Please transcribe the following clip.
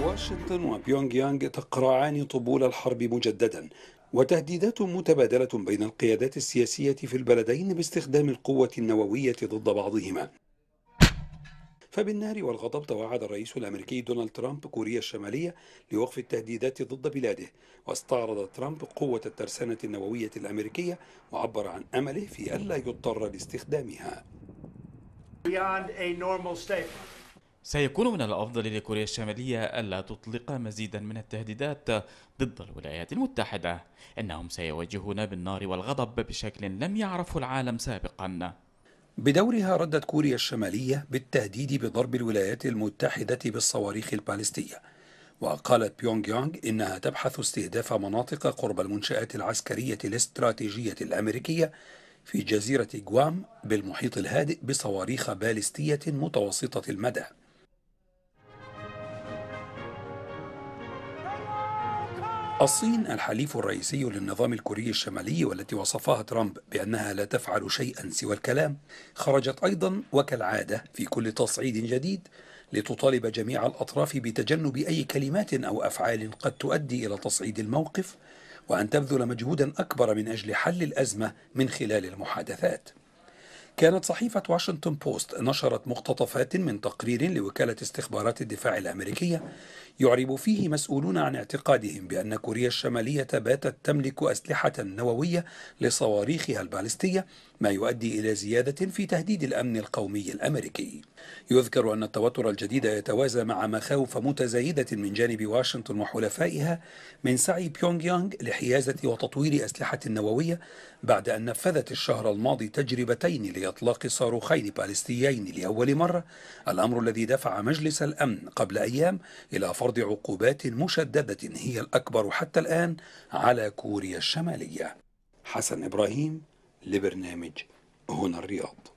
واشنطن وبيونغ يانغ تقرعان طبول الحرب مجددا وتهديدات متبادلة بين القيادات السياسية في البلدين باستخدام القوة النووية ضد بعضهما فبالنار والغضب توعد الرئيس الامريكي دونالد ترامب كوريا الشماليه لوقف التهديدات ضد بلاده واستعرض ترامب قوه الترسانه النوويه الامريكيه وعبر عن امله في الا يضطر لاستخدامها. Beyond a normal statement. سيكون من الأفضل لكوريا الشمالية ألا تطلق مزيدا من التهديدات ضد الولايات المتحدة إنهم سيواجهون بالنار والغضب بشكل لم يعرفه العالم سابقا بدورها ردت كوريا الشمالية بالتهديد بضرب الولايات المتحدة بالصواريخ البالستية وقالت بيونغ يانغ إنها تبحث استهداف مناطق قرب المنشآت العسكرية الاستراتيجية الأمريكية في جزيرة غوام بالمحيط الهادئ بصواريخ بالستية متوسطة المدى الصين الحليف الرئيسي للنظام الكوري الشمالي والتي وصفها ترامب بأنها لا تفعل شيئا سوى الكلام خرجت أيضا وكالعادة في كل تصعيد جديد لتطالب جميع الأطراف بتجنب أي كلمات أو أفعال قد تؤدي إلى تصعيد الموقف وأن تبذل مجهودا أكبر من أجل حل الأزمة من خلال المحادثات كانت صحيفة واشنطن بوست نشرت مقتطفات من تقرير لوكالة استخبارات الدفاع الأمريكية يعرب فيه مسؤولون عن اعتقادهم بأن كوريا الشمالية باتت تملك أسلحة نووية لصواريخها البالستية ما يؤدي إلى زيادة في تهديد الأمن القومي الأمريكي يذكر أن التوتر الجديد يتوازى مع مخاوف متزايدة من جانب واشنطن وحلفائها من سعي بيونغ يانغ لحيازة وتطوير أسلحة نووية بعد أن نفذت الشهر الماضي تجربتين لإطلاق صاروخين باليستيين لأول مرة الأمر الذي دفع مجلس الأمن قبل أيام إلى فرض عقوبات مشددة هي الأكبر حتى الآن على كوريا الشمالية حسن إبراهيم لبرنامج هنا الرياض